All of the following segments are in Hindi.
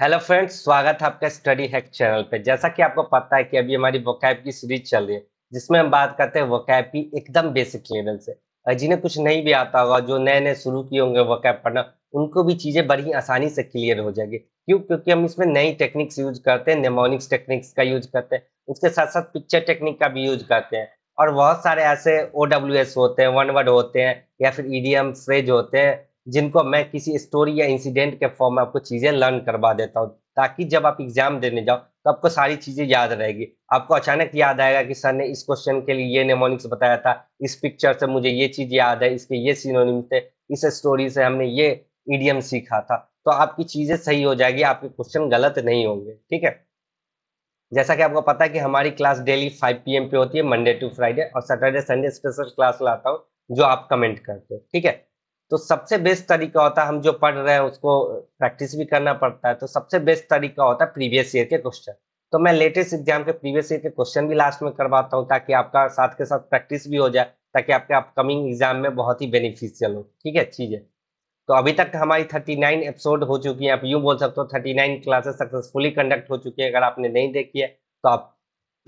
हेलो फ्रेंड्स स्वागत है आपका स्टडी हैक चैनल पे जैसा कि आपको पता है कि अभी हमारी वोकैब की सीरीज चल रही है जिसमें हम बात करते हैं वोकैब की एकदम बेसिक लेवल से और जिन्हें कुछ नहीं भी आता होगा जो नए नए शुरू किए होंगे वोकैब पढ़ना उनको भी चीज़ें बड़ी आसानी से क्लियर हो जाएगी क्यों क्योंकि हम इसमें नई टेक्निक्स यूज करते हैं नेमोनिक्स टेक्निक्स का यूज करते हैं उसके साथ साथ पिक्चर टेक्निक का भी यूज करते हैं और बहुत सारे ऐसे ओ होते हैं वन वर्ड होते हैं या फिर ई फ्रेज होते हैं जिनको मैं किसी स्टोरी या इंसिडेंट के फॉर्म में आपको चीज़ें लर्न करवा देता हूँ ताकि जब आप एग्जाम देने जाओ तो आपको सारी चीज़ें याद रहेगी आपको अचानक याद आएगा कि सर ने इस क्वेश्चन के लिए ये नेमोनिक्स बताया था इस पिक्चर से मुझे ये चीज़ याद है इसके ये सिनोनिम थे इस स्टोरी से हमने ये ईडीएम सीखा था तो आपकी चीज़ें सही हो जाएगी आपके क्वेश्चन गलत नहीं होंगे ठीक है जैसा कि आपको पता है कि हमारी क्लास डेली 5 पीएम पे होती है मंडे टू फ्राइडे और सैटरडे संडे स्पेशल क्लास लाता हूँ जो आप कमेंट करते हो ठीक है तो सबसे बेस्ट तरीका होता है हम जो पढ़ रहे हैं उसको प्रैक्टिस भी करना पड़ता है तो सबसे बेस्ट तरीका होता है प्रीवियस ईयर के क्वेश्चन तो मैं लेटेस्ट एग्जाम के प्रीवियस ईयर के क्वेश्चन भी लास्ट में करवाता हूँ ताकि आपका साथ के साथ प्रैक्टिस भी हो जाए ताकि आपके अपकमिंग एग्जाम में बहुत ही बेनिफिशियल हो ठीक है चीज़ है तो अभी तक हमारी 39 एपिसोड हो चुकी है आप यूँ बोल सकते हो 39 क्लासेस सक्सेसफुली कंडक्ट हो चुकी है अगर आपने नहीं देखी है तो आप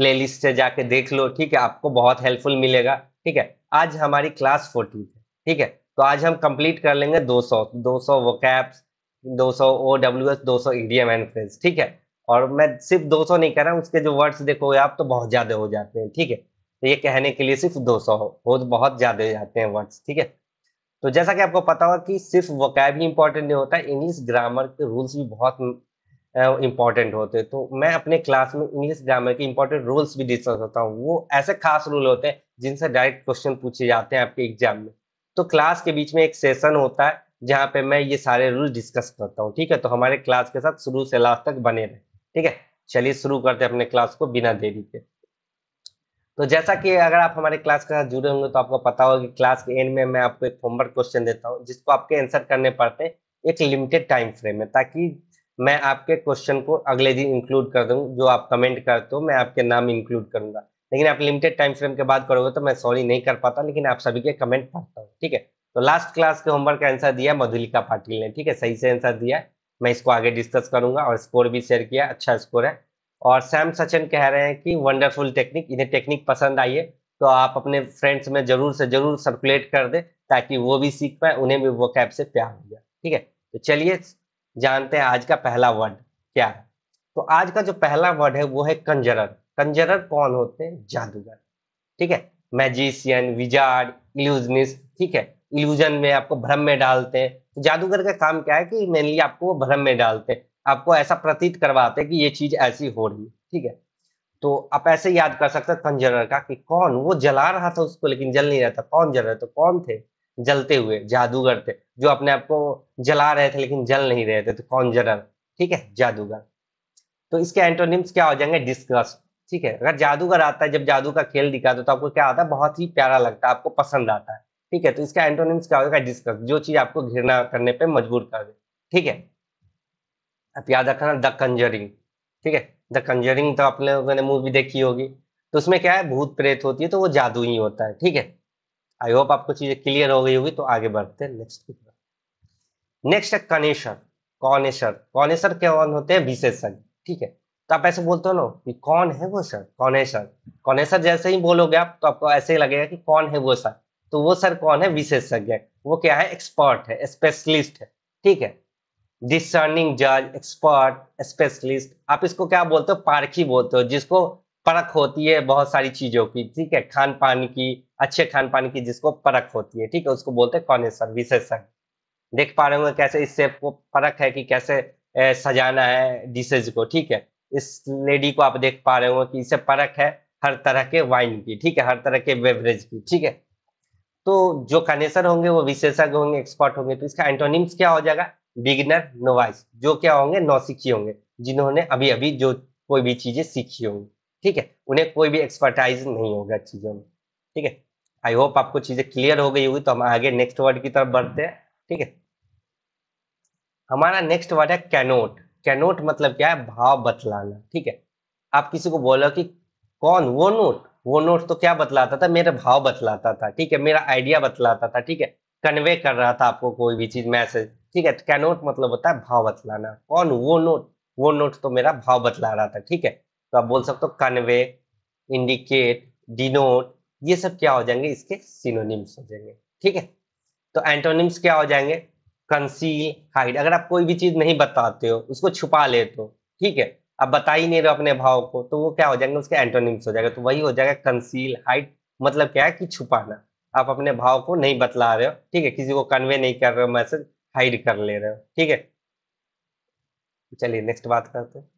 लिस्ट से जाके देख लो ठीक है आपको बहुत हेल्पफुल मिलेगा ठीक है आज हमारी क्लास फोर्टीन है ठीक है तो आज हम कंप्लीट कर लेंगे 200 200 ओ डब्ल्यू OWS दो सौ एंड फ्रेज ठीक है और मैं सिर्फ 200 नहीं कर रहा हूँ उसके जो वर्ड्स देखोगे आप तो बहुत ज़्यादा हो जाते हैं ठीक है तो ये कहने के लिए सिर्फ 200 हो वो तो बहुत ज़्यादा हो जाते हैं वर्ड्स ठीक है तो जैसा कि आपको पता होगा कि सिर्फ वोकैब ही इंपॉर्टेंट नहीं होता इंग्लिश ग्रामर के रूल्स भी बहुत इंपॉर्टेंट होते हैं तो मैं अपने क्लास में इंग्लिश ग्रामर के इंपॉर्टेंट रूल्स भी डिस्कस करता हूँ वो ऐसे खास रूल होते हैं जिनसे डायरेक्ट क्वेश्चन पूछे जाते हैं आपके एग्जाम में तो क्लास के बीच में एक सेशन होता है जहां पे मैं ये सारे रूल डिस्कस करता हूँ ठीक है तो हमारे क्लास के साथ शुरू से लास्ट तक बने रहे ठीक है चलिए शुरू करते हैं अपने क्लास को बिना देरी के तो जैसा कि अगर आप हमारे क्लास के साथ जुड़े होंगे तो आपको पता होगा कि क्लास के एंड में मैं आपको एक होमवर्क क्वेश्चन देता हूँ जिसको आपके आंसर करने पड़ते हैं एक लिमिटेड टाइम फ्रेम में ताकि मैं आपके क्वेश्चन को अगले दिन इंक्लूड कर दूँ जो आप कमेंट करते हो मैं आपके नाम इंक्लूड करूंगा लेकिन आप लिमिटेड टाइम फ्रेम के बाद करोगे तो मैं सॉरी नहीं कर पाता लेकिन आप सभी के कमेंट पढ़ता हूँ ठीक है तो लास्ट क्लास के होमवर्क का आंसर दिया मधुलिका पाटिल ने ठीक है सही से आंसर दिया मैं इसको आगे डिस्कस करूंगा और स्कोर भी शेयर किया अच्छा स्कोर है और सैम सचिन कह रहे हैं कि वंडरफुल टेक्निक इन्हें टेक्निक पसंद आई है तो आप अपने फ्रेंड्स में जरूर से जरूर सर्कुलेट कर दे ताकि वो भी सीख पाए उन्हें भी वो कैब से प्यार हो जाए ठीक है तो चलिए जानते हैं आज का पहला वर्ड क्या है तो आज का जो पहला वर्ड है वो है कंजरर कंजरर कौन होते हैं जादूगर ठीक है मैजिशियन विजार्ड इल्यूजनिस्ट ठीक है इल्यूजन में आपको भ्रम में डालते हैं तो जादूगर का काम क्या है कि मेनली आपको वो भ्रम में डालते हैं आपको ऐसा प्रतीत करवाते हैं कि ये चीज ऐसी हो रही है ठीक है तो आप ऐसे याद कर सकते हैं कंजरर का कि कौन वो जला रहा था उसको लेकिन जल नहीं रहा था कौन जल रहा था तो कौन थे जलते हुए जादूगर थे जो अपने आप को जला रहे थे लेकिन जल नहीं रहे थे तो कौन जरर ठीक है जादूगर तो इसके एंटोनिम्स क्या हो जाएंगे डिस्कस्ट ठीक है अगर जादूगर आता है जब जादू का खेल दिखा दो तो आपको क्या आता है बहुत ही प्यारा लगता है आपको पसंद आता है ठीक है तो इसका एंटोनिम्स क्या होगा डिस्कस जो चीज आपको घृणा करने पे मजबूर कर दे ठीक है आप याद रखना द कंजरिंग ठीक है द कंजरिंग तो आप लोगों ने मूवी देखी होगी तो उसमें क्या है भूत प्रेत होती है तो वो जादू ही होता है ठीक है आई होप आपको चीजें क्लियर हो गई होगी तो आगे बढ़ते हैं नेक्स्ट नेक्स्ट है कनेशर कौनेशर कौनेशर कौन होते हैं विशेषज्ञ ठीक है तो आप ऐसे बोलते हो ना कि कौन है वो सर कौन है सर कौन है सर जैसे ही बोलोगे आप तो आपको ऐसे ही लगेगा कि कौन है वो सर तो वो सर कौन है विशेषज्ञ वो क्या है एक्सपर्ट है स्पेशलिस्ट है ठीक है डिसर्निंग जज एक्सपर्ट स्पेशलिस्ट आप इसको क्या बोलते हो पारखी बोलते हो जिसको परख होती है बहुत सारी चीजों की ठीक है खान पान की अच्छे खान पान की जिसको परख होती है ठीक है उसको बोलते हैं कॉनेसर विशेषज्ञ देख पा रहे होंगे कैसे इस परख है कि कैसे सजाना है डिशेज को ठीक है इस लेडी को आप देख पा रहे हो कि इसे परख है हर तरह के वाइन की ठीक है हर तरह के बेवरेज की ठीक है तो जो कनेसर होंगे वो विशेषज्ञ होंगे एक्सपर्ट होंगे तो इसका एंटोनिम्स क्या हो जाएगा बिगिनर नोवाइस जो क्या होंगे नौसिखी होंगे जिन्होंने अभी अभी जो कोई भी चीजें सीखी होंगी ठीक है उन्हें कोई भी एक्सपर्टाइज नहीं होगा चीजों में ठीक है आई होप आपको चीजें क्लियर हो गई होगी तो हम आगे नेक्स्ट वर्ड की तरफ बढ़ते हैं ठीक है हमारा नेक्स्ट वर्ड है कैनोट कैनोट मतलब क्या है भाव बतलाना ठीक है आप किसी को बोलो कि कौन वो नोट वो नोट तो क्या बतलाता था मेरा भाव बतलाता था ठीक है मेरा आइडिया बतलाता था ठीक है कन्वे कर रहा था आपको कोई भी चीज मैसेज ठीक है कैनोट मतलब होता है भाव बतलाना कौन वो नोट वो नोट तो मेरा भाव बतला रहा था ठीक है तो आप बोल सकते हो कन्वे इंडिकेट डिनोट ये सब क्या हो जाएंगे इसके सिनोनिम्स हो जाएंगे ठीक है तो एंटोनिम्स क्या हो जाएंगे कंसील हाइड अगर आप कोई भी चीज नहीं बताते हो उसको छुपा ले तो ठीक है आप बता ही नहीं रहे अपने भाव को तो वो क्या हो जाएंगे उसके एंटोनिम्स हो जाएगा तो वही हो जाएगा कंसील हाइड मतलब क्या है कि छुपाना आप अपने भाव को नहीं बतला रहे हो ठीक है किसी को कन्वे नहीं कर रहे हो मैसेज हाइड कर ले रहे हो ठीक है चलिए नेक्स्ट बात करते हैं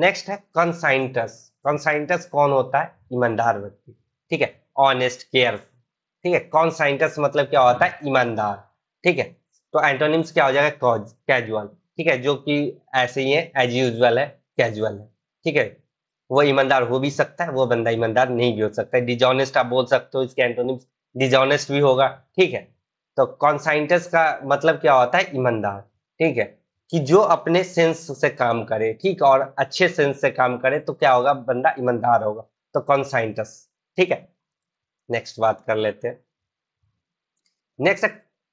नेक्स्ट है कंसाइंटस कंसाइंटस कौन होता है ईमानदार व्यक्ति ठीक है ऑनेस्ट केयरफुल ठीक है कंसाइंटस मतलब क्या होता है ईमानदार ठीक है तो एंटोनिम्स क्या हो जाएगा कैजुअल ठीक है जो कि ऐसे ही है एज यूजल है कैजुअल है ठीक है वो ईमानदार हो भी सकता है वो बंदा ईमानदार नहीं भी हो सकता है डिजॉनेस्ट आप बोल सकते हो इसके एंटोनिम्स डिजॉनेस्ट भी होगा ठीक है तो कॉन्साइंटस का मतलब क्या होता है ईमानदार ठीक है कि जो अपने सेंस से काम करे ठीक और अच्छे सेंस से काम करे तो क्या होगा बंदा ईमानदार होगा तो कॉन्साइंटस ठीक है नेक्स्ट बात कर लेते हैं नेक्स्ट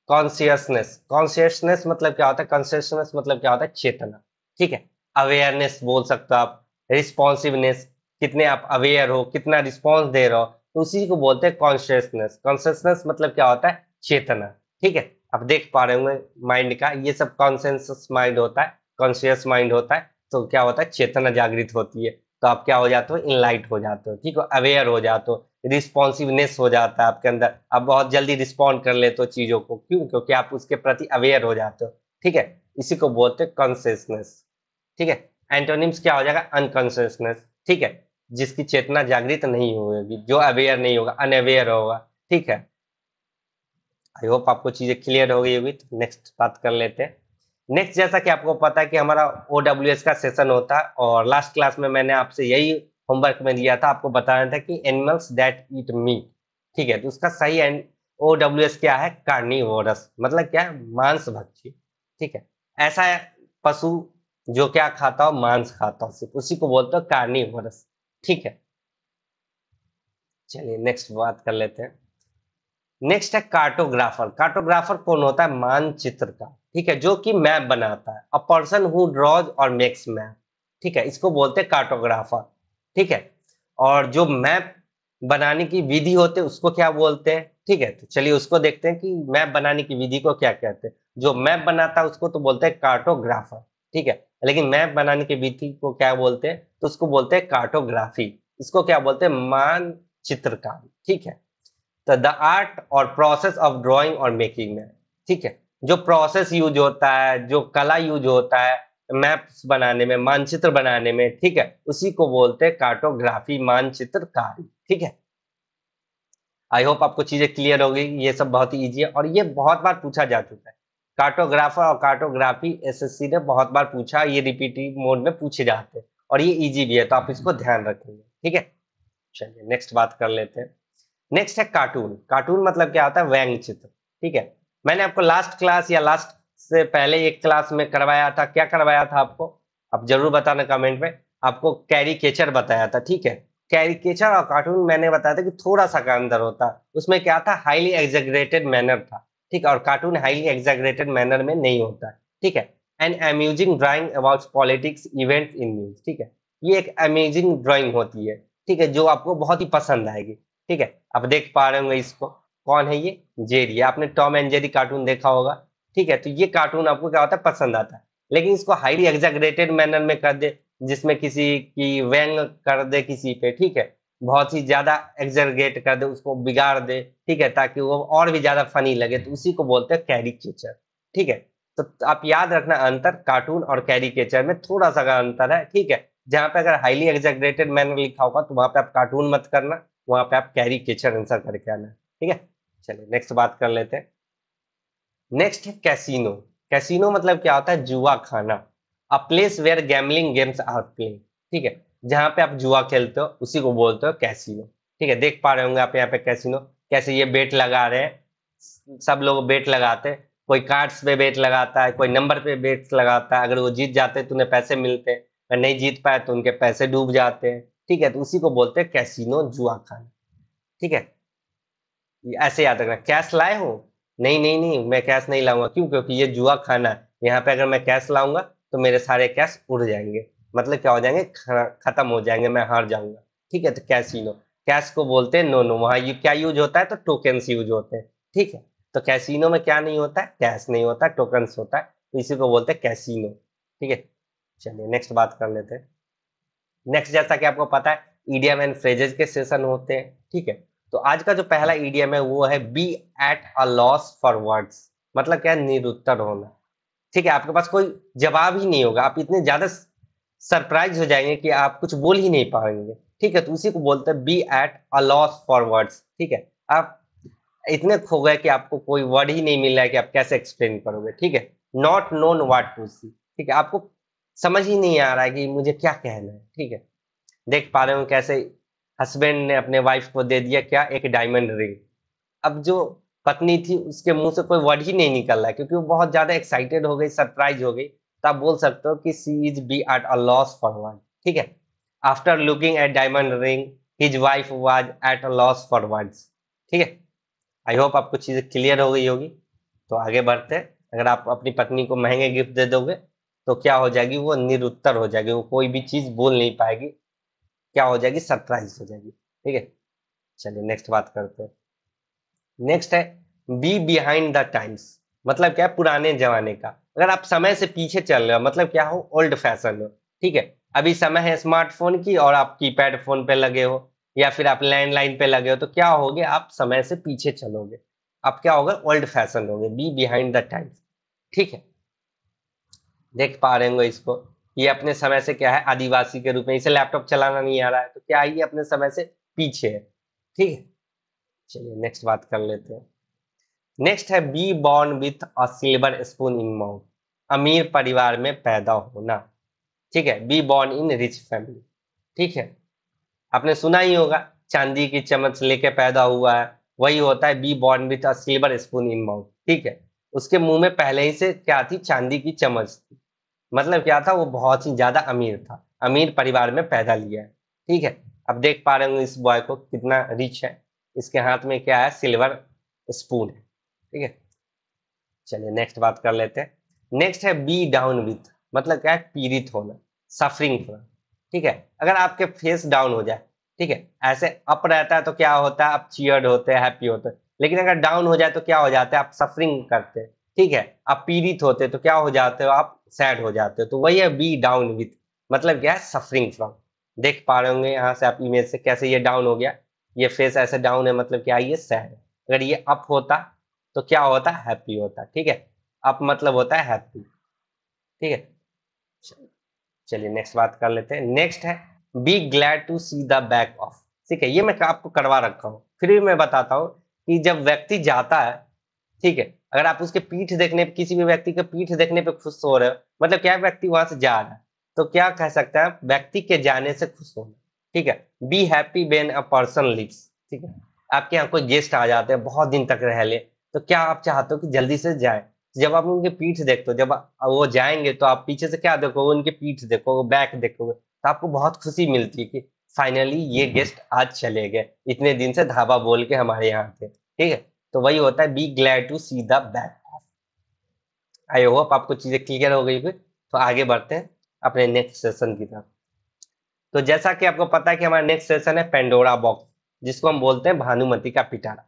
कॉन्सियसनेस कॉन्सियसनेस मतलब क्या होता है कॉन्सियसनेस मतलब क्या होता है चेतना ठीक है अवेयरनेस बोल सकते हो आप रिस्पॉन्सिवनेस कितने आप अवेयर हो कितना रिस्पॉन्स दे रहे हो तो उसी को बोलते हैं कॉन्शियसनेस कॉन्शियसनेस मतलब क्या होता है चेतना ठीक है आप देख पा रहे होंगे माइंड का ये सब कॉन्सियस माइंड होता है कॉन्शियस माइंड होता है तो क्या होता है चेतना जागृत होती है तो आप क्या हो जाते हो इनलाइट हो जाते हो ठीक है अवेयर हो जाते हो रिस्पॉन्सिवनेस हो जाता है आपके अंदर आप बहुत जल्दी रिस्पॉन्ड कर लेते हो चीज़ों को क्यों क्योंकि आप उसके प्रति अवेयर हो जाते हो ठीक है इसी को बोलते हैं कॉन्सियसनेस ठीक है एंटोनिम्स क्या हो जाएगा अनकॉन्सियसनेस ठीक है जिसकी चेतना जागृत नहीं होगी जो अवेयर नहीं होगा अनअवेयर होगा ठीक है आई होप आपको चीजें क्लियर हो गई होगी तो नेक्स्ट बात कर लेते हैं नेक्स्ट जैसा कि आपको पता है कि हमारा ओ का सेशन होता है और लास्ट क्लास में मैंने आपसे यही होमवर्क में दिया था आपको बताना था कि एनिमल्स दैट ईट मीट ठीक है तो उसका सही ओ डब्ल्यू एस क्या है कार्निवोरस मतलब क्या है मांस भक्षी ठीक है ऐसा है पशु जो क्या खाता हो मांस खाता हो सिर्फ उसी को बोलते हो कार्निवोरस ठीक है चलिए नेक्स्ट बात कर लेते हैं नेक्स्ट है कार्टोग्राफर कार्टोग्राफर कौन होता है मानचित्र का ठीक है जो कि मैप बनाता है a person who draws or makes map ठीक है इसको बोलते हैं कार्टोग्राफर ठीक है और जो मैप बनाने की विधि होते हैं उसको क्या बोलते हैं ठीक है तो चलिए उसको देखते हैं कि मैप बनाने की विधि को क्या कहते हैं जो मैप बनाता है उसको तो बोलते हैं कार्टोग्राफर ठीक है लेकिन मैप बनाने की विधि को क्या बोलते हैं तो उसको बोलते हैं कार्टोग्राफी इसको क्या बोलते हैं मान चित्रकारी ठीक है तो the art or process of drawing or making map ठीक है जो प्रोसेस यूज होता है जो कला यूज होता है मैप्स बनाने में मानचित्र बनाने में ठीक है उसी को बोलते हैं कार्टोग्राफी मानचित्रकारी ठीक है आई होप आपको चीजें क्लियर हो गई ये सब बहुत ही ईजी है और ये बहुत बार पूछा जा चुका है कार्टोग्राफर और कार्टोग्राफी एसएससी ने बहुत बार पूछा ये रिपीटिव मोड में पूछे जाते हैं और ये इजी भी है तो आप इसको ध्यान रखेंगे ठीक है चलिए नेक्स्ट बात कर लेते हैं नेक्स्ट है कार्टून कार्टून मतलब क्या होता है व्यंग चित्र ठीक है मैंने आपको लास्ट क्लास या लास्ट से पहले एक क्लास में करवाया था क्या करवाया था आपको आप जरूर बताना कमेंट में आपको कैरी केचर बताया था ठीक है कैरी केचर और कार्टून मैंने बताया था कि थोड़ा सा का अंदर होता उसमें क्या था हाईली एग्जेगरेटेड मैनर था ठीक और कार्टून हाईली एग्जेगरेटेड मैनर में नहीं होता है ठीक है and amusing drawing about politics event in news ठीक है ये एक अम्यूजिंग ड्राइंग होती है ठीक है जो आपको बहुत ही पसंद आएगी ठीक है आप देख पा रहे होंगे इसको कौन है ये जेरी आपने टॉम एंड जेरी कार्टून देखा होगा ठीक है तो ये कार्टून आपको क्या होता है पसंद आता है लेकिन इसको हाईली एग्जैगरेटेड मैनर में कर दे जिसमें किसी की व्यंग कर दे किसी पे ठीक है बहुत ही ज्यादा एग्जरगेट कर दे उसको बिगाड़ दे ठीक है ताकि वो और भी ज्यादा फनी लगे तो उसी को बोलते हैं कैरिकेचर ठीक है तो आप याद रखना अंतर कार्टून और कैरिकेचर में थोड़ा सा अंतर है ठीक है जहां पे अगर हाईली एग्जैगरेटेड मैनर लिखा होगा तो वहां पे आप कार्टून मत करना वहां पे आप कैरिकेचर आंसर करके आना ठीक है चलिए नेक्स्ट बात कर लेते हैं नेक्स्ट है कैसीनो कैसीनो मतलब क्या होता है जुआ खाना a place where gambling games are play ठीक है जहां पे आप जुआ खेलते हो उसी को बोलते हो कैसीनो ठीक है देख पा रहे होंगे आप यहाँ पे कैसीनो कैसे ये बेट लगा रहे हैं सब लोग बेट लगाते हैं कोई कार्ड्स पे बेट लगाता है कोई नंबर पे बेट लगाता है अगर वो जीत जाते हैं तो उन्हें पैसे मिलते हैं अगर नहीं जीत पाए तो उनके पैसे डूब जाते हैं ठीक है तो उसी को बोलते हैं कैसीनो जुआ खाना ठीक है ऐसे याद रखना कैश लाए हो नहीं नहीं नहीं मैं कैश नहीं लाऊंगा क्यों क्योंकि ये जुआ खाना है यहाँ पे अगर मैं कैश लाऊंगा तो मेरे सारे कैश उड़ जाएंगे मतलब क्या हो जाएंगे खत्म हो जाएंगे मैं हार जाऊंगा ठीक है तो कैसीनो कैश को बोलते हैं नो नो वहाँ यू, क्या यूज होता है तो टोकन्स यूज होते हैं ठीक है तो कैसीनो में क्या नहीं होता है कैश नहीं होता टोकन्स होता है तो इसी को बोलते हैं कैसीनो ठीक है चलिए नेक्स्ट बात कर लेते हैं नेक्स्ट जैसा कि आपको पता है ईडीएम एंड फ्रेजेज के सेशन होते हैं ठीक है तो आज का जो पहला ईडीएम हाँ। e है वो है be at a loss for words मतलब क्या निरुत्तर होना ठीक है आपके पास कोई जवाब ही नहीं होगा आप इतने ज्यादा सरप्राइज हो जाएंगे कि आप कुछ बोल ही नहीं पाएंगे ठीक है तो उसी को बोलते हैं be at a loss for words ठीक है आप इतने खो गए कि आपको कोई वर्ड ही नहीं मिल रहा है कि आप कैसे एक्सप्लेन करोगे ठीक है not known what to see ठीक है आपको समझ ही नहीं आ रहा है कि मुझे क्या कहना है ठीक है देख पा रहे हो कैसे हस्बैंड ने अपने वाइफ को दे दिया क्या एक डायमंड रिंग अब जो पत्नी थी उसके मुंह से कोई वर्ड ही नहीं निकल रहा क्योंकि वो बहुत ज्यादा एक्साइटेड हो गई सरप्राइज हो गई तो आप बोल सकते हो कि C is be at a loss for one ठीक है after looking at diamond ring his wife was at a loss for words ठीक है आई होप आपको चीज़ें क्लियर हो गई होगी तो आगे बढ़ते हैं अगर आप अपनी पत्नी को महंगे गिफ्ट दे दोगे तो क्या हो जाएगी वो निरुत्तर हो जाएगी वो कोई भी चीज़ बोल नहीं पाएगी क्या हो जाएगी सरप्राइज हो जाएगी ठीक है चलिए नेक्स्ट बात करते हैं नेक्स्ट है बी बिहाइंड द टाइम्स मतलब क्या है पुराने जमाने का अगर आप समय से पीछे चल रहे हो मतलब क्या हो ओल्ड फैशन हो ठीक है अभी समय है स्मार्टफोन की और आप कीपैड फोन पे लगे हो या फिर आप लैंडलाइन पे लगे हो तो क्या होगे आप समय से पीछे चलोगे आप क्या होगा ओल्ड फैशन होगे बी बिहाइंड द टाइम्स ठीक है देख पा रहे होंगे इसको ये अपने समय से क्या है आदिवासी के रूप में इसे लैपटॉप चलाना नहीं आ रहा है तो क्या ये अपने समय से पीछे है ठीक है चलिए नेक्स्ट बात कर लेते हैं नेक्स्ट है be born with a silver spoon in mouth अमीर परिवार में पैदा होना ठीक है be born in rich family ठीक है आपने सुना ही होगा चांदी की चमच लेके पैदा हुआ है वही होता है be born with a silver spoon in mouth ठीक है उसके मुंह में पहले ही से क्या थी चांदी की चमच थी मतलब क्या था वो बहुत ही ज्यादा अमीर था अमीर परिवार में पैदा लिया है ठीक है अब देख पा रहे होंगे इस बॉय को कितना रिच है इसके हाथ में क्या है सिल्वर स्पून है ठीक है चलिए नेक्स्ट बात कर लेते हैं नेक्स्ट है बी डाउन विथ मतलब क्या है पीड़ित होना सफरिंग होना ठीक है अगर आपके फेस डाउन हो जाए ठीक है ऐसे अप रहता है तो क्या होता है आप चीयर्ड होते हैं हैप्पी होते हैं लेकिन अगर डाउन हो जाए तो क्या हो जाता है आप सफरिंग करते हैं ठीक है आप पीड़ित होते तो क्या हो जाते हो आप सैड हो जाते हो तो वही है बी डाउन विथ मतलब क्या है सफरिंग फ्रॉम देख पा रहे होंगे यहाँ से आप इमेज से कैसे ये डाउन हो गया ये फेस ऐसे डाउन है मतलब क्या ये सैड अगर ये अप होता तो क्या होता हैप्पी होता ठीक है अप मतलब होता है हैप्पी ठीक है चलिए नेक्स्ट बात कर लेते हैं नेक्स्ट है be glad to see the back of ठीक है ये मैं आपको करवा रखा हूँ फिर भी मैं बताता हूँ कि जब व्यक्ति जाता है ठीक है अगर आप उसके पीठ देखने किसी भी व्यक्ति के पीठ देखने पर खुश हो रहे हो मतलब क्या व्यक्ति वहां से जा रहा है तो क्या कह सकते हैं व्यक्ति के जाने से खुश होना ठीक है be happy when a person leaves ठीक है आपके यहाँ कोई गेस्ट आ जाते हैं बहुत दिन तक रह ले तो क्या आप चाहते हो कि जल्दी से जाए जब आप उनके पीठ देखते हो जब वो जाएंगे तो आप पीछे से क्या देखोगे उनके पीठ देखोगे बैक देखोगे तो आपको बहुत खुशी मिलती है कि फाइनली ये गेस्ट आज चले गए इतने दिन से धाबा बोल के हमारे यहाँ थे ठीक है तो वही होता है be glad to see the back I hope आपको चीजें क्लियर हो गई फिर तो आगे बढ़ते हैं अपने नेक्स्ट सेशन की तरफ तो जैसा कि आपको पता है कि हमारा नेक्स्ट सेशन है पेंडोरा बॉक्स जिसको हम बोलते हैं भानुमति का पिटारा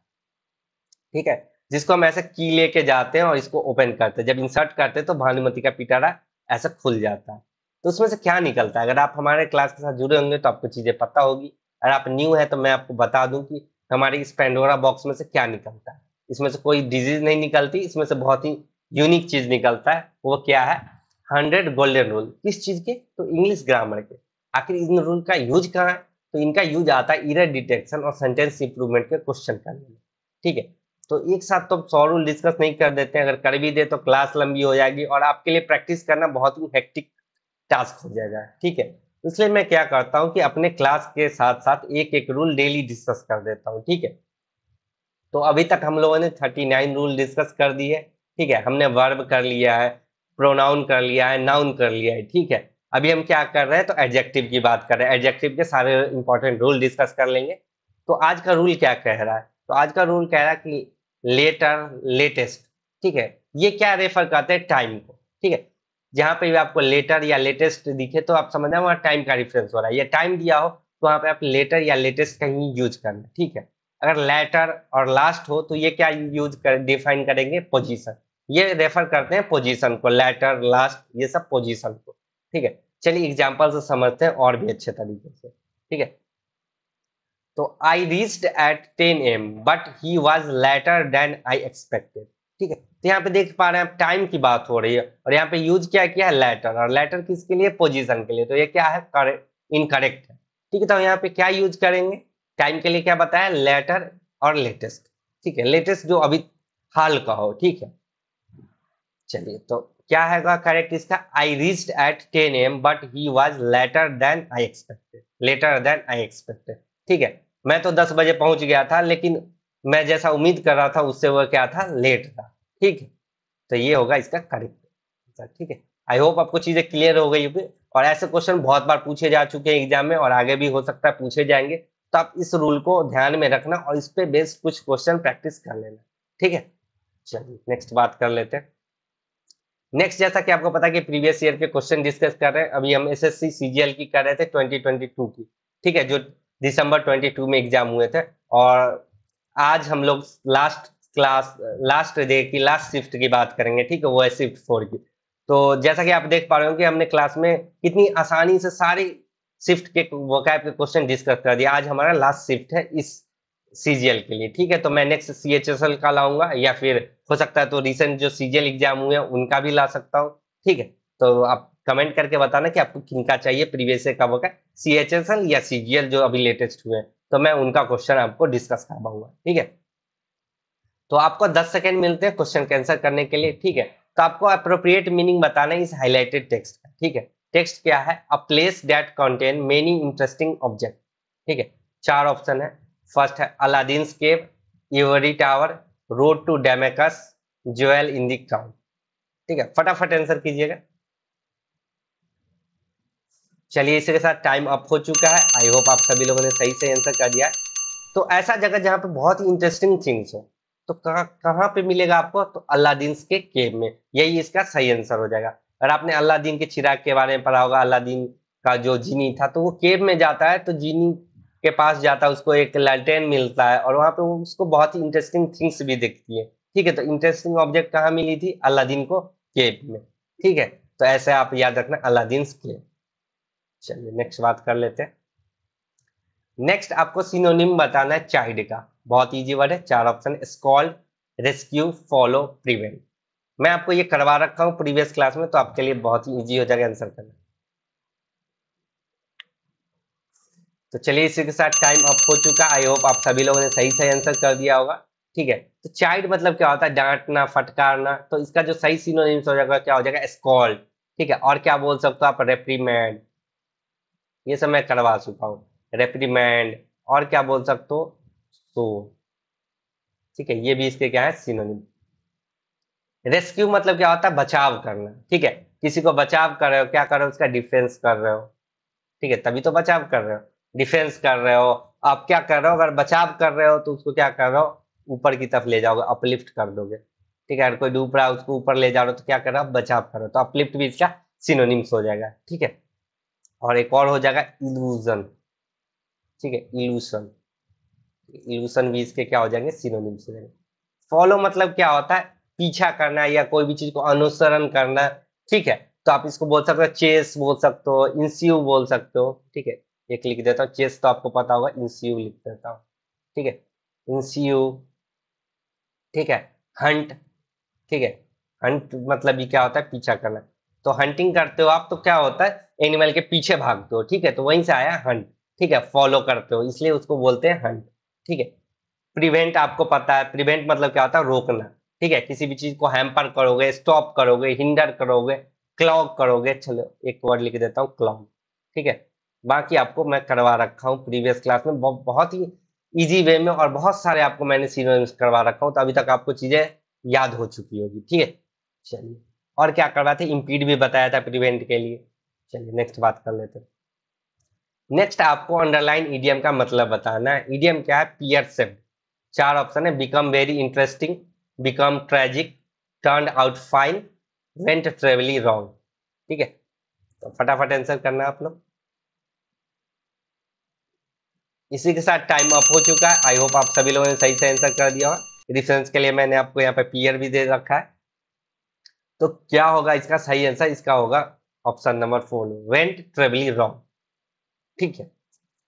ठीक है जिसको हम ऐसे की लेके जाते हैं और इसको ओपन करते हैं जब इंसर्ट करते हैं तो भानुमति का पिटारा ऐसा खुल जाता है तो उसमें से क्या निकलता है अगर आप हमारे क्लास के साथ जुड़े होंगे तो आपको चीजें पता होगी अगर आप न्यू है तो मैं आपको बता दूं कि हमारे इस पेंडोरा बॉक्स में से क्या निकलता है इसमें से कोई डिजीज नहीं निकलती इसमें से बहुत ही यूनिक चीज निकलता है वो क्या है हंड्रेड गोल्डन रूल किस चीज के तो इंग्लिश ग्रामर के आखिर इन रूल का यूज कहाँ है तो इनका यूज आता है इरर डिटेक्शन और सेंटेंस इंप्रूवमेंट के क्वेश्चन करने में ठीक है तो एक साथ तो सौ रूल डिस्कस नहीं कर देते अगर कर भी दे तो क्लास लंबी हो जाएगी और आपके लिए प्रैक्टिस करना बहुत ही हेक्टिक टास्क हो जाएगा ठीक है इसलिए मैं क्या करता हूँ कि अपने क्लास के साथ साथ एक एक रूल डेली डिस्कस कर देता हूँ ठीक है तो अभी तक हम लोगों ने थर्टी नाइन रूल डिस्कस कर दी है ठीक है हमने वर्ब कर लिया है प्रोनाउन कर लिया है नाउन कर लिया है ठीक है अभी हम क्या कर रहे हैं तो एडजेक्टिव की बात कर रहे हैं एडजेक्टिव के सारे इंपॉर्टेंट रूल डिस्कस कर लेंगे तो आज का रूल क्या कह रहा है तो आज का रूल कह रहा है कि लेटर लेटेस्ट ठीक है ये क्या रेफर करते हैं टाइम को ठीक है जहां पे भी आपको लेटर या लेटेस्ट दिखे तो आप समझना वहां टाइम का रिफरेंस हो रहा है या टाइम दिया हो तो वहां पे आप लेटर या लेटेस्ट कहीं यूज करना ठीक है अगर लेटर और लास्ट हो तो ये क्या यूज कर डिफाइन करेंगे पोजिशन ये रेफर करते हैं पोजिशन को लेटर लास्ट ये सब पोजिशन को ठीक है चलिए एग्जाम्पल से समझते हैं और भी अच्छे तरीके से ठीक है तो I reached at ten AM but he was later than I expected ठीक है तो यहाँ पे देख पा रहे हैं आप टाइम की बात हो रही है और यहाँ पे यूज क्या किया है लेटर और लेटर किसके लिए पोजिशन के लिए तो ये क्या है इनकरेक्ट है ठीक है तो यहाँ पे क्या यूज करेंगे टाइम के लिए क्या बताया लेटर और लेटेस्ट ठीक है लेटेस्ट जो अभी हाल का हो ठीक है चलिए तो क्या है करेक्ट इसका I reach at ten AM but he was later than I expected later than I expected ठीक है मैं तो दस बजे पहुंच गया था लेकिन मैं जैसा उम्मीद कर रहा था उससे वह क्या था लेट था ठीक है तो ये होगा इसका करेक्ट अच्छा, ठीक है आई होप आपको चीजें क्लियर हो गई होगी और ऐसे क्वेश्चन बहुत बार पूछे जा चुके हैं एग्जाम में और आगे भी हो सकता है पूछे जाएंगे तो आप इस रूल को ध्यान में रखना और इस पे बेस्ड कुछ क्वेश्चन प्रैक्टिस कर लेना ठीक है चलिए नेक्स्ट बात कर लेते हैं नेक्स्ट जैसा कि आपको पता कि प्रीवियस ईयर के क्वेश्चन डिस्कस कर रहे हैं अभी हम एस जी एल की कर रहे थे टू की ठीक है जो दिसंबर टू में एग्जाम हुए थे और आज हम लोग लास्ट क्लास लास्ट डे की लास्ट शिफ्ट की बात करेंगे ठीक है वो है शिफ्ट फोर की तो जैसा कि आप देख पा रहे हो कि हमने क्लास में कितनी आसानी से सारे शिफ्ट के वकैब के क्वेश्चन डिस्कस कर दिया आज हमारा लास्ट शिफ्ट है इस सीजीएल के लिए ठीक है तो मैं next C H S L का लाऊंगा या फिर हो सकता है तो रिसेंट जो सीजीएल एग्जाम हुए हैं उनका भी ला सकता हूँ ठीक है तो आप कमेंट करके बताना कि आपको किनका चाहिए प्रीवियस का vocab C H S L या सीजीएल जो अभी लेटेस्ट हुए हैं तो मैं उनका क्वेश्चन आपको डिस्कस कर पाऊंगा ठीक है तो आपको 10 सेकेंड मिलते हैं क्वेश्चन कैंसर करने के लिए ठीक है तो आपको अप्रोप्रिएट मीनिंग बताना इस हाईलाइटेड टेक्स्ट का ठीक है टेक्स्ट क्या है a place that contain many interesting object ठीक है चार ऑप्शन है फर्स्ट है अलादीन स्केप ivory tower road to Damascus jewel in the crown ठीक है फटाफट आंसर कीजिएगा चलिए इसी के साथ टाइम अप हो चुका है आई होप आप सभी लोगों ने सही से आंसर कर दिया है तो ऐसा जगह जहाँ पे बहुत ही इंटरेस्टिंग थिंग्स हो तो कहाँ पे मिलेगा आपको तो अल्लादीन के केव में यही इसका सही आंसर हो जाएगा अगर आपने अल्लादीन के चिराग के बारे में पढ़ा होगा अल्लादीन का जो जीनी था तो वो केव में जाता है तो जीनी के पास जाता है उसको एक लालटेन मिलता है और वहाँ पे वो उसको बहुत ही इंटरेस्टिंग थिंग्स भी देखती है ठीक है तो इंटरेस्टिंग ऑब्जेक्ट कहाँ मिली थी अल्लादीन को केव में ठीक है तो ऐसे आप याद रखना अल्लादीन केव चलिए नेक्स्ट बात कर लेते हैं नेक्स्ट आपको सिनोनिम बताना है चाइल्ड का बहुत इजी वर्ड है चार option scold rescue follow prevent मैं आपको ये करवा रखा हूँ प्रीवियस क्लास में तो आपके लिए बहुत ही ईजी हो जाएगा आंसर करना तो चलिए इसी के साथ टाइम अप हो चुका आई होप आप सभी लोगों ने सही सही आंसर कर दिया होगा ठीक है तो चाइल्ड मतलब क्या होता है डांटना फटकारना तो इसका जो सही सीनोनिम्स हो जाएगा क्या हो जाएगा स्कॉल्ड ठीक है और क्या बोल सकते हो आप रेप्रीमेंट ये सब मैं करवा चुका हूँ रेप्रीमेंड और क्या बोल सकते हो सो ठीक है ये भी इसके क्या है सिनोनिम रेस्क्यू मतलब क्या होता है बचाव करना ठीक है किसी को बचाव कर रहे हो क्या कर रहे हो उसका डिफेंस कर रहे हो ठीक है तभी तो बचाव कर रहे हो डिफेंस कर रहे हो आप क्या कर रहे हो अगर बचाव कर रहे हो तो उसको क्या कर रहे हो ऊपर की तरफ ले जाओगे अपलिफ्ट कर दोगे ठीक है अगर कोई डूब रहा है उसको ऊपर ले जा रहे हो तो क्या कर रहे हो बचाव कर रहे हो तो अपलिफ्ट भी इसका सिनोनिम्स हो जाएगा ठीक है और एक और हो जाएगा इल्यूजन ठीक है इल्यूशन इल्यूशन भी इसके क्या हो जाएंगे सिनोनिम से जाएंगे फॉलो मतलब क्या होता है पीछा करना या कोई भी चीज को अनुसरण करना ठीक है तो आप इसको बोल सकते हो चेस बोल सकते हो इंस्यू बोल सकते हो ठीक है एक लिख देता हूँ चेस तो आपको पता होगा इंस्यू लिख देता हूँ ठीक है इंस्यू ठीक है हंट ठीक है हंट मतलब ये क्या होता है पीछा करना तो हंटिंग करते हो आप तो क्या होता है एनिमल के पीछे भागते हो ठीक है तो वहीं से आया हंट ठीक है फॉलो करते हो इसलिए उसको बोलते हैं हंट ठीक है प्रिवेंट आपको पता है प्रिवेंट मतलब क्या होता है रोकना ठीक है किसी भी चीज को हैम्पर करोगे स्टॉप करोगे हिंडर करोगे क्लॉग करोगे चलो एक वर्ड लिख देता हूँ क्लॉग ठीक है बाकी आपको मैं करवा रखा हूँ प्रीवियस क्लास में बहुत ही इजी वे में और बहुत सारे आपको मैंने सीरियम्स करवा रखा हूँ तो अभी तक आपको चीजें याद हो चुकी होगी ठीक है चलिए और क्या कर रहा था इम्पीड भी बताया था प्रिवेंट के लिए चलिए नेक्स्ट बात कर लेते हैं नेक्स्ट आपको अंडरलाइन ईडीएम का मतलब बताना है ईडीएम क्या है पियर शब्द चार ऑप्शन है become very interesting become tragic turn out fine went terribly wrong ठीक है तो फटाफट आंसर करना आप लोग इसी के साथ टाइम अप हो चुका है आई होप आप सभी लोगों ने सही से आंसर कर दिया होगा रिफरेंस के लिए मैंने आपको यहाँ पे पियर भी दे रखा है तो क्या होगा इसका सही आंसर इसका होगा option number four went terribly wrong ठीक है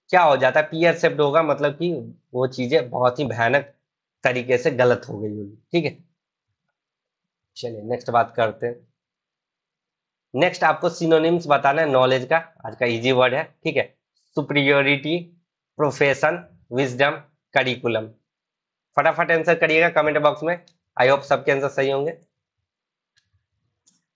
क्या हो जाता है पीयर सेप्ट होगा मतलब कि वो चीजें बहुत ही भयानक तरीके से गलत हो गई होगी ठीक है चलिए नेक्स्ट बात करते हैं नेक्स्ट आपको सिनोनिम्स बताना है नॉलेज का आज का इजी वर्ड है ठीक है सुप्रियोरिटी प्रोफेशन विजडम करिकुलम फटाफट आंसर करिएगा कमेंट बॉक्स में आई होप सबके आंसर सही होंगे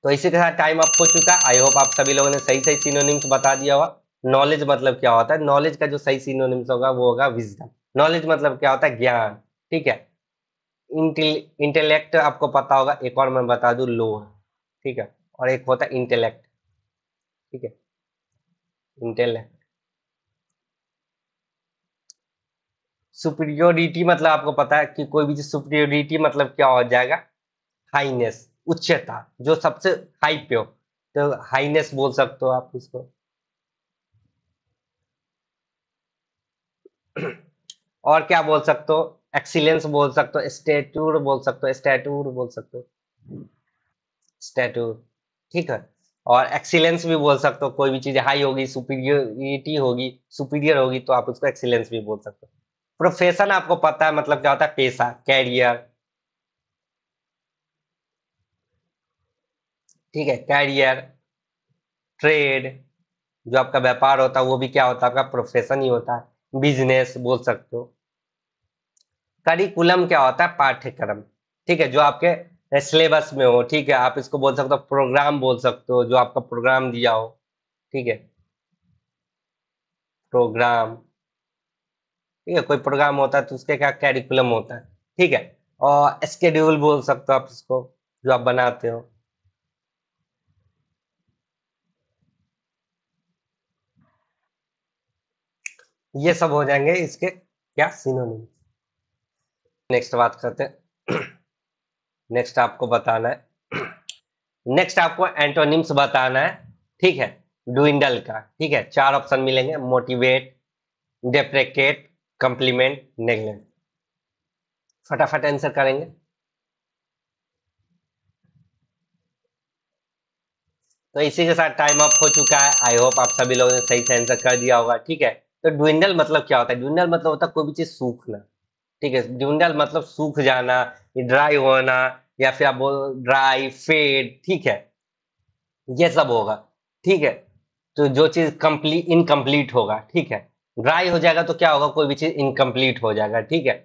तो इसी के साथ टाइम अप हो चुका है आई होप आप सभी लोगों ने सही सही सिनोनिम्स बता दिया हुआ नॉलेज मतलब क्या होता है नॉलेज का जो सही सिनोनिम्स होगा वो होगा विजडम नॉलेज मतलब क्या होता है ज्ञान ठीक है इंटेलेक्ट आपको पता होगा एक और मैं बता दू लो ठीक है और एक होता है इंटेलेक्ट ठीक है इंटेलेक्ट सुपीरियोरिटी मतलब आपको पता है कि कोई भी चीज सुपीरियोरिटी मतलब क्या हो जाएगा हाईनेस उच्चता जो सबसे हाई पे हो तो हाईनेस बोल सकते हो आप इसको और क्या बोल सकते हो एक्सीलेंस बोल सकते हो स्टेट्यूर बोल सकते हो स्टैटूर बोल सकते हो स्टैटूर ठीक है और एक्सीलेंस भी बोल सकते हो कोई भी चीज हाई होगी सुपीरियरिटी होगी सुपीरियर होगी तो आप उसको एक्सीलेंस भी बोल सकते हो प्रोफेशन आपको पता है मतलब क्या होता है पेशा कैरियर ठीक है कैरियर ट्रेड जो आपका व्यापार होता है वो भी क्या होता है आपका प्रोफेशन ही होता है बिजनेस बोल सकते हो करिकुलम क्या होता है पाठ्यक्रम ठीक है जो आपके सिलेबस में हो ठीक है आप इसको बोल सकते हो प्रोग्राम बोल सकते हो जो आपका प्रोग्राम दिया हो ठीक है प्रोग्राम ठीक है कोई प्रोग्राम होता है तो उसके क्या कैरिकुलम होता है ठीक है और स्केड्यूल बोल सकते हो आप इसको जो आप बनाते हो ये सब हो जाएंगे इसके क्या सिनोनिम नेक्स्ट बात करते हैं नेक्स्ट आपको बताना है नेक्स्ट आपको एंटोनिम्स बताना है ठीक है डुइंडल का ठीक है चार ऑप्शन मिलेंगे मोटिवेट डेप्रेकेट कंप्लीमेंट नेगलेक्ट फटाफट आंसर करेंगे तो इसी के साथ टाइम अप हो चुका है आई होप आप सभी लोगों ने सही से आंसर कर दिया होगा ठीक है तो ड्विंडल मतलब क्या होता है ड्विंडल मतलब होता है कोई भी चीज सूखना ठीक है ड्विंडल मतलब सूख जाना ड्राई होना या फिर आप बोल ड्राई फेड ठीक है ये सब होगा ठीक है तो जो चीज कंप्लीट इनकम्प्लीट होगा ठीक है ड्राई हो जाएगा तो क्या होगा कोई भी चीज इनकम्प्लीट हो जाएगा ठीक है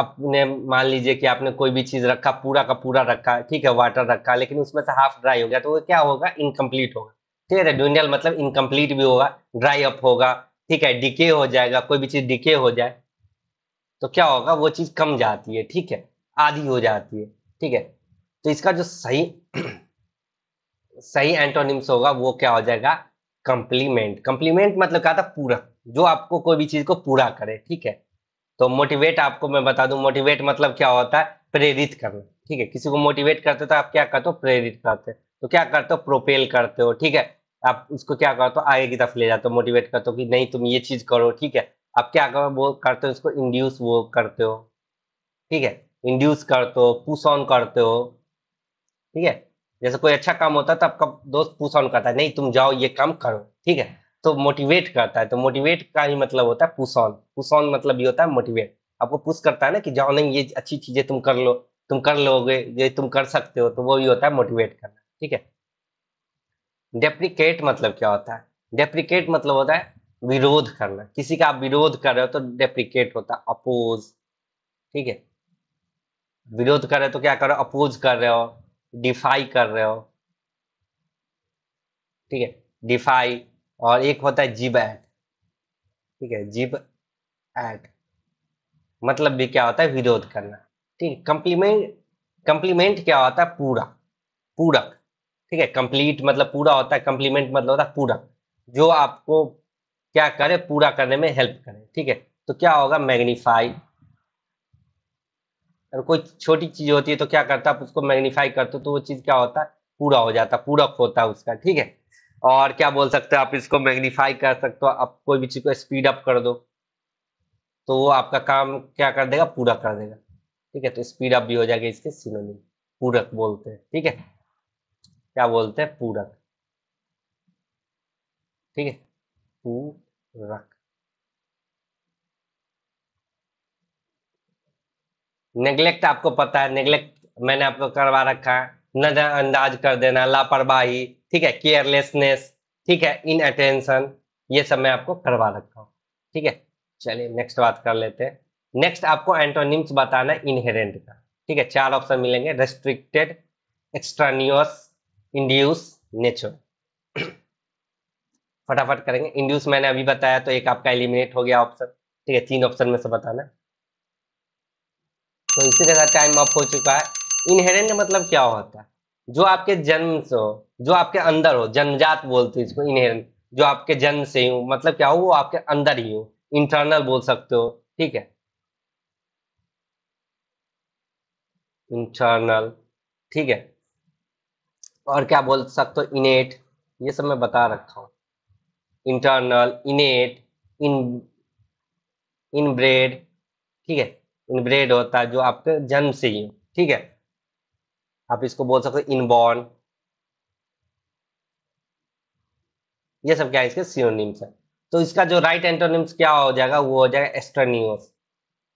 आपने मान लीजिए कि आपने कोई भी चीज रखा पूरा का पूरा रखा ठीक है वाटर रखा लेकिन उसमें से हाफ ड्राई हो गया तो वो क्या होगा इनकम्प्लीट होगा ठीक है ड्यूनियल मतलब इनकम्प्लीट भी होगा ड्राई अप होगा ठीक है डिके हो जाएगा कोई भी चीज डिके हो जाए तो क्या होगा वो चीज कम जाती है ठीक है आधी हो जाती है ठीक है तो इसका जो सही सही एंटोनिम्स होगा वो क्या हो जाएगा कंप्लीमेंट कंप्लीमेंट मतलब क्या था पूरा जो आपको कोई भी चीज को पूरा करे ठीक है तो मोटिवेट आपको मैं बता दूं मोटिवेट मतलब क्या होता है प्रेरित करना ठीक है किसी को मोटिवेट करते तो आप क्या करते हो प्रेरित करते हो तो क्या करते हो प्रोपेल करते हो ठीक है आप उसको क्या करो तो आगे की तरफ ले जाते हो मोटिवेट करते हो कि नहीं तुम ये चीज करो ठीक है आप क्या करो वो करते हो उसको इंड्यूस वो करते हो ठीक है इंड्यूस करते हो पुश ऑन करते हो ठीक है जैसे कोई अच्छा काम होता है तो आपका दोस्त पुश ऑन करता है नहीं तुम जाओ ये काम करो ठीक है तो मोटिवेट करता है तो मोटिवेट का ही मतलब होता है पुश ऑन पुश ऑन मतलब ये होता है मोटिवेट आपको पुश करता है ना कि जाओ नहीं ये अच्छी चीजें तुम कर लो तुम कर लोगे ये तुम कर सकते हो तो वो भी होता है मोटिवेट करना ठीक है डेप्रिकेट मतलब क्या होता है डेप्रिकेट मतलब होता है विरोध करना किसी का आप विरोध कर रहे हो तो डेप्रिकेट होता है अपोज ठीक है विरोध कर रहे हो तो क्या कर रहे हो अपोज कर रहे हो डिफाई कर रहे हो ठीक है डिफाई और एक होता है जिब एट ठीक है जिब एट मतलब भी क्या होता है विरोध करना ठीक है कंप्लीमेंट कंप्लीमेंट क्या होता है पूरा पूरक ठीक है कंप्लीट मतलब पूरा होता है कंप्लीमेंट मतलब होता है पूरा जो आपको क्या करे पूरा करने में हेल्प करे ठीक है तो क्या होगा मैग्नीफाई अगर कोई छोटी चीज होती है तो क्या करता है उसको मैग्नीफाई करते तो वो चीज क्या होता है पूरा हो जाता पूरक होता है उसका ठीक है और क्या बोल सकते हो आप इसको मैग्नीफाई कर सकते हो आप कोई भी चीज को स्पीड अप कर दो तो वो आपका काम क्या कर देगा पूरा कर देगा ठीक है तो स्पीड अप भी हो जाएगा इसके सिनोनिम पूरक बोलते हैं ठीक है क्या बोलते हैं पूरक ठीक है पूरक नेग्लेक्ट आपको पता है नेग्लेक्ट मैंने आपको करवा रखा है नजरअंदाज कर देना लापरवाही ठीक है केयरलेसनेस ठीक है इन अटेंशन ये सब मैं आपको करवा रखा हूँ ठीक है चलिए नेक्स्ट बात कर लेते हैं नेक्स्ट आपको एंटोनिम्स बताना इनहेरेंट का ठीक है चार ऑप्शन मिलेंगे रेस्ट्रिक्टेड एक्सट्रानियस इंड्यूस नेचर फटाफट करेंगे इंड्यूस मैंने अभी बताया तो एक आपका एलिमिनेट हो गया ऑप्शन ठीक है तीन ऑप्शन में से बताना तो इसी तरह टाइम अप हो चुका है इनहेरेंट मतलब क्या होता है जो आपके जन्म से हो जो आपके अंदर हो जन्मजात बोलते हैं इसको इनहेरेंट जो आपके जन्म से हो मतलब क्या हो वो आपके अंदर ही हो इंटरनल बोल सकते हो ठीक है इंटरनल ठीक है और क्या बोल सकते हो इनेट ये सब मैं बता रखा हूँ इंटरनल इनेट इन इनब्रेड ठीक है इनब्रेड होता है जो आपके जन्म से ही ठीक है आप इसको बोल सकते हो इनबॉर्न ये सब क्या है इसके सियोनिम्स है तो इसका जो राइट एंटोनिम्स क्या हो जाएगा वो हो जाएगा एक्सटर्नियोस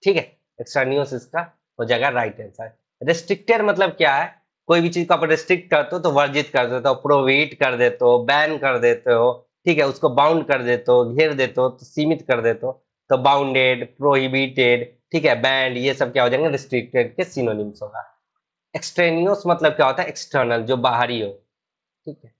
ठीक है एक्सटर्नियोस इसका हो जाएगा राइट आंसर रेस्ट्रिक्टेड मतलब क्या है कोई भी चीज को आप रिस्ट्रिक्ट करते हो तो वर्जित कर देते हो प्रोवेट कर देते हो बैन कर देते हो ठीक है उसको बाउंड कर देते हो घेर देते हो तो सीमित कर देते हो तो बाउंडेड प्रोहिबिटेड ठीक है बैंड ये सब क्या हो जाएंगे रिस्ट्रिक्टेड के सिनोनिम्स होगा एक्सट्रेनियोस मतलब क्या होता है एक्सटर्नल जो बाहरी हो ठीक है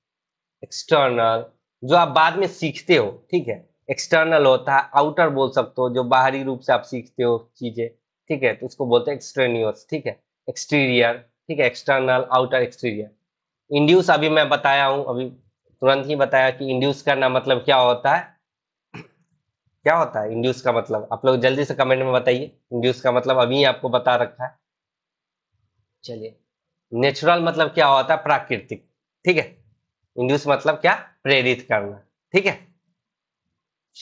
एक्सटर्नल जो आप बाद में सीखते हो ठीक है एक्सटर्नल होता है आउटर बोल सकते हो जो बाहरी रूप से आप सीखते हो चीजें ठीक है तो उसको बोलते हैं एक्सट्रेनियोस ठीक है एक्सटीरियर ठीक है एक्सटर्नल आउटर एक्सटीरियर इंड्यूस अभी मैं बताया हूं अभी तुरंत ही बताया कि इंड्यूस करना मतलब क्या होता है क्या होता है इंड्यूस का मतलब आप लोग जल्दी से कमेंट में बताइए इंड्यूस का मतलब अभी आपको बता रखा है चलिए नेचुरल मतलब क्या होता है प्राकृतिक ठीक है इंड्यूस मतलब क्या प्रेरित करना ठीक है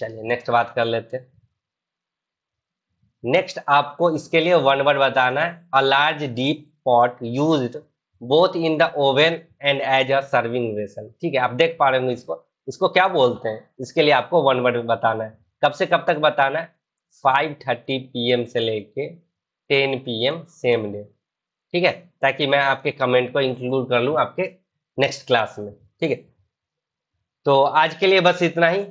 चलिए नेक्स्ट बात कर लेते हैं नेक्स्ट आपको इसके लिए वन वर्ड बताना है a large deep pot use both in the oven and as a serving vessel ठीक है आप देख पा रहे होंगे इसको इसको क्या बोलते हैं इसके लिए आपको वन वर्ड बताना है कब से कब तक बताना है फाइव 5:30 पीएम से लेके 10 पीएम सेम डे ठीक है ताकि मैं आपके कमेंट को इंक्लूड कर लूँ आपके नेक्स्ट क्लास में ठीक है तो आज के लिए बस इतना ही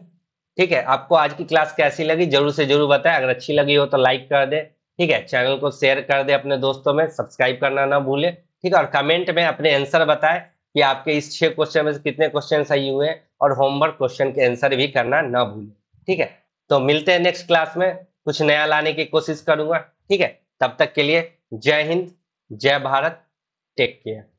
ठीक है आपको आज की क्लास कैसी लगी जरूर से जरूर बताएं अगर अच्छी लगी हो तो लाइक कर दें ठीक है चैनल को शेयर कर दे अपने दोस्तों में सब्सक्राइब करना ना भूले ठीक है और कमेंट में अपने आंसर बताए कि आपके इस छह क्वेश्चन में से कितने क्वेश्चन सही हुए और होमवर्क क्वेश्चन के आंसर भी करना ना भूले ठीक है तो मिलते हैं नेक्स्ट क्लास में कुछ नया लाने की कोशिश करूंगा ठीक है तब तक के लिए जय हिंद जय भारत टेक केयर